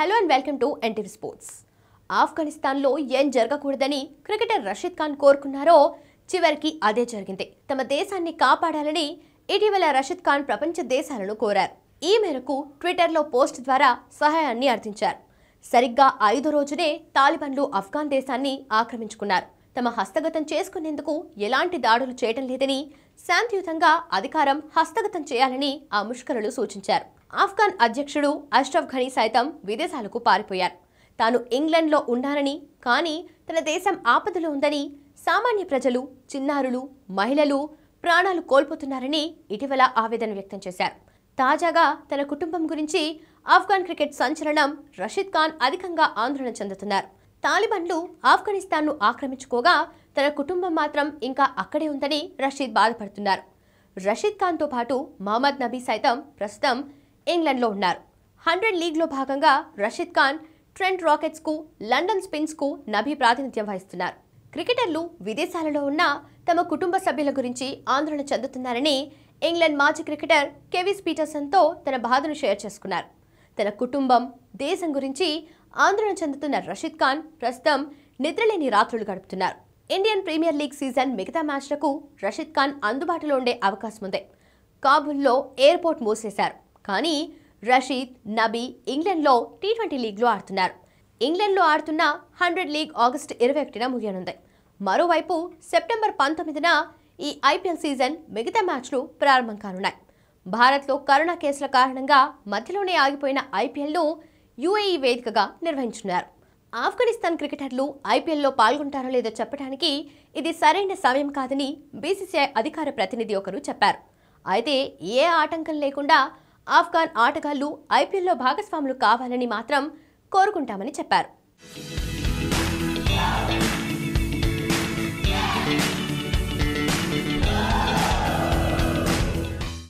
hello and welcome to NTV sports ఆఫ్ఘనిస్తాన్లో ఏం జరగకూడదని క్రికెటర్ రషీద్ ఖాన్ కోరుకున్నారో చివరికి అదే జరిగింది తమ దేశాన్ని కాపాడాలని ఇటీవల రషీద్ ఖాన్ ప్రపంచ దేశాలను కోరారు ఈ మేరకు ట్విట్టర్లో పోస్ట్ ద్వారా సహాయాన్ని అర్థించారు సరిగ్గా ఐదో రోజునే తాలిబాన్లు ఆఫ్ఘాన్ దేశాన్ని ఆక్రమించుకున్నారు తమ హస్తగతం చేసుకునేందుకు ఎలాంటి దాడులు చేయడం లేదని శాంతియుతంగా అధికారం హస్తగతం చేయాలని ఆ ముష్కరులు సూచించారు ఆఫ్ఘాన్ అధ్యక్షుడు అష్రఫ్ ఘనీ సైతం విదేశాలకు పారిపోయారు తాను ఇంగ్లండ్లో ఉన్నానని కానీ తన దేశం ఆపదలో ఉందని సామాన్య ప్రజలు చిన్నారులు మహిళలు ప్రాణాలు కోల్పోతున్నారని ఇటీవల ఆవేదన వ్యక్తం చేశారు తాజాగా తన కుటుంబం గురించి ఆఫ్ఘాన్ క్రికెట్ సంచలనం రషీద్ ఖాన్ అధికంగా ఆందోళన చెందుతున్నారు తాలిబన్లు ఆఫ్ఘనిస్తాన్ను ఆక్రమించుకోగా తన కుటుంబం మాత్రం ఇంకా అక్కడే ఉందని రషీద్ బాధపడుతున్నారు రషీద్ ఖాన్తో పాటు మహమ్మద్ నబీ సైతం ప్రస్తుతం ఇంగ్లండ్లో ఉన్నారు హండ్రెడ్ లీగ్లో భాగంగా రషీద్ ఖాన్ ట్రెంట్ రాకెట్స్కు లండన్ స్పిన్స్కు నబీ ప్రాతినిధ్యం వహిస్తున్నారు క్రికెటర్లు విదేశాలలో ఉన్న తమ కుటుంబ సభ్యుల గురించి ఆందోళన చెందుతున్నారని ఇంగ్లాండ్ మాజీ క్రికెటర్ కెవిస్ పీటర్సన్తో తన బాధను షేర్ చేసుకున్నారు తన కుటుంబం దేశం గురించి ఆందోళన చెందుతున్న రషీద్ ఖాన్ ప్రస్తుతం నిద్రలేని రాత్రులు గడుపుతున్నారు ఇండియన్ ప్రీమియర్ లీగ్ సీజన్ మిగతా మ్యాచ్లకు రషీద్ ఖాన్ అందుబాటులో ఉండే అవకాశం ఉంది కాబుల్లో ఎయిర్పోర్ట్ మూసేశారు కానీ రషీద్ నబీ ఇంగ్లాండ్లో టీ ట్వంటీ లీగ్లో ఆడుతున్నారు ఇంగ్లాండ్లో ఆడుతున్న హండ్రెడ్ లీగ్ ఆగస్టు ఇరవై ఒకటిన ముగియనుంది మరోవైపు సెప్టెంబర్ పంతొమ్మిదిన ఈ ఐపీఎల్ సీజన్ మిగతా మ్యాచ్లు ప్రారంభం కానున్నాయి భారత్లో కరోనా కేసుల కారణంగా మధ్యలోనే ఆగిపోయిన ఐపీఎల్ను యుఏఈ వేదికగా నిర్వహించున్నారు ఆఫ్ఘనిస్తాన్ క్రికెటర్లు ఐపీఎల్లో పాల్గొంటారో లేదో చెప్పడానికి ఇది సరైన సమయం కాదని బీసీసీఐ అధికార ప్రతినిధి ఒకరు చెప్పారు అయితే ఏ ఆటంకం లేకుండా ఆఫ్ఘాన్ ఆటగాళ్లు ఐపీఎల్లో భాగస్వాములు కావాలని మాత్రం కోరుకుంటామని చెప్పారు